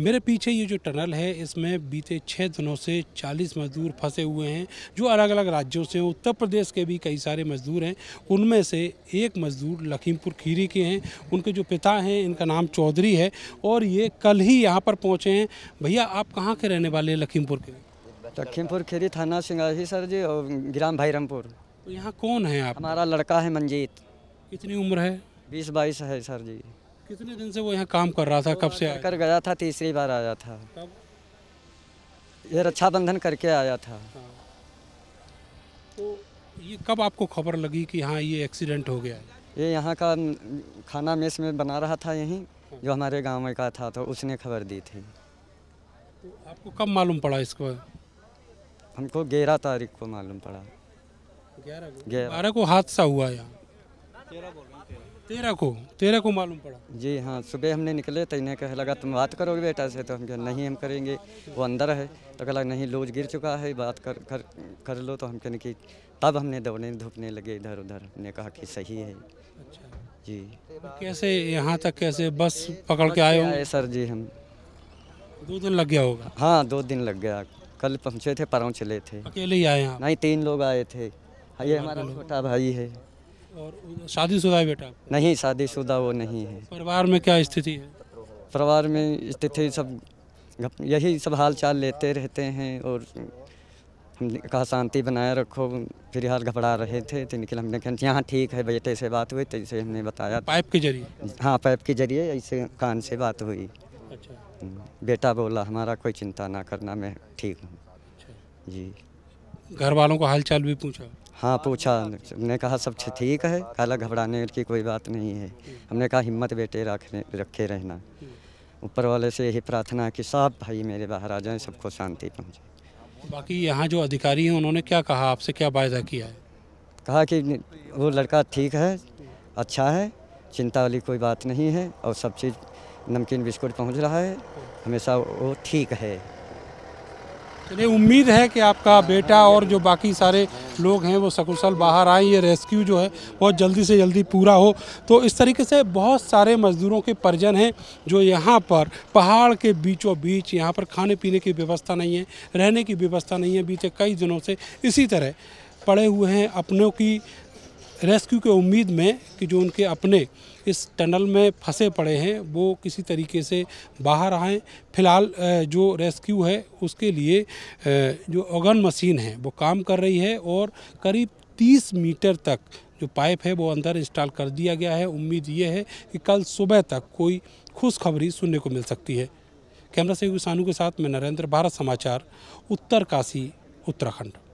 मेरे पीछे ये जो टनल है इसमें बीते छः दिनों से 40 मजदूर फंसे हुए हैं जो अलग अलग राज्यों से उत्तर प्रदेश के भी कई सारे मजदूर हैं उनमें से एक मजदूर लखीमपुर खीरी के हैं उनके जो पिता हैं इनका नाम चौधरी है और ये कल ही यहाँ पर पहुँचे हैं भैया आप कहाँ के रहने वाले हैं लखीमपुर के लखीमपुर खीरी थाना सिंगासी सर जी और ग्राम भैरमपुर तो यहाँ कौन है आप हमारा लड़का है मंजीत कितनी उम्र है बीस बाईस है सर जी कितने दिन से वो यहाँ काम कर रहा था कब से कर गया था तीसरी बार आया था ये रक्षाबंधन करके आया था हाँ। तो ये कब आपको खबर लगी कि हाँ ये एक्सीडेंट हो गया ये यहाँ का खाना मेस में बना रहा था यहीं हाँ। जो हमारे गांव में का था तो उसने खबर दी थी तो आपको कब मालूम पड़ा इसको हमको ग्यारह तारीख को मालूम पड़ा ग्यारह को हादसा हुआ यहाँ तेरह को तेरह को मालूम पड़ा जी हाँ सुबह हमने निकले तो इन्हें कह लगा तुम बात करोगे बेटा से तो हम क्या नहीं हम करेंगे वो अंदर है तो कह नहीं लूज गिर चुका है बात कर कर कर लो तो हम कहने की तब हमने दौड़ने धुपने लगे इधर उधर हमने कहा कि सही है अच्छा जी तो कैसे यहाँ तक कैसे बस पकड़ के आए आए सर जी हम दो दिन लग गया होगा हाँ दो दिन लग गया कल पहुँचे थे परों चले थे अकेले ही आए नहीं तीन लोग आए थे ये हमारा छोटा भाई है और शादीशुदा है बेटा नहीं शादीशुदा वो नहीं है परिवार में क्या स्थिति है परिवार में स्थिति सब यही सब हाल चाल लेते रहते हैं और हमने कहा शांति बनाए रखो फिर हाल घबरा रहे थे तो निकल हमने कहा यहाँ ठीक है बेटे से बात हुई तैसे तो हमने बताया पाइप के जरिए हाँ पाइप के जरिए ऐसे कान से बात हुई अच्छा बेटा बोला हमारा कोई चिंता ना करना मैं ठीक हूँ अच्छा। जी घर वालों को हाल चाल भी पूछा हाँ पूछा तो अच्छा, हमने कहा सब ठीक है काला घबराने की कोई बात नहीं है हमने कहा हिम्मत बेटे रखने रखे रहना ऊपर वाले से यही प्रार्थना कि साहब भाई मेरे बाहर आ जाएं सबको शांति पहुँचे बाकी यहाँ जो अधिकारी हैं उन्होंने क्या कहा आपसे क्या वायदा किया है कहा कि वो लड़का ठीक है अच्छा है चिंता वाली कोई बात नहीं है और सब चीज़ नमकीन बिस्कुट पहुँच रहा है हमेशा वो ठीक है चलिए उम्मीद है कि आपका बेटा और जो बाकी सारे लोग हैं वो सकुशल बाहर आए ये रेस्क्यू जो है बहुत जल्दी से जल्दी पूरा हो तो इस तरीके से बहुत सारे मज़दूरों के परिजन हैं जो यहाँ पर पहाड़ के बीचों बीच यहाँ पर खाने पीने की व्यवस्था नहीं है रहने की व्यवस्था नहीं है बीते कई दिनों से इसी तरह पड़े हुए हैं अपनों की रेस्क्यू के उम्मीद में कि जो उनके अपने इस टनल में फंसे पड़े हैं वो किसी तरीके से बाहर आएँ फिलहाल जो रेस्क्यू है उसके लिए जो ओगन मशीन है वो काम कर रही है और करीब 30 मीटर तक जो पाइप है वो अंदर इंस्टॉल कर दिया गया है उम्मीद ये है कि कल सुबह तक कोई खुशखबरी सुनने को मिल सकती है कैमरा सहयोगी सानू के साथ मैं नरेंद्र भारत समाचार उत्तर काशी उत्तराखंड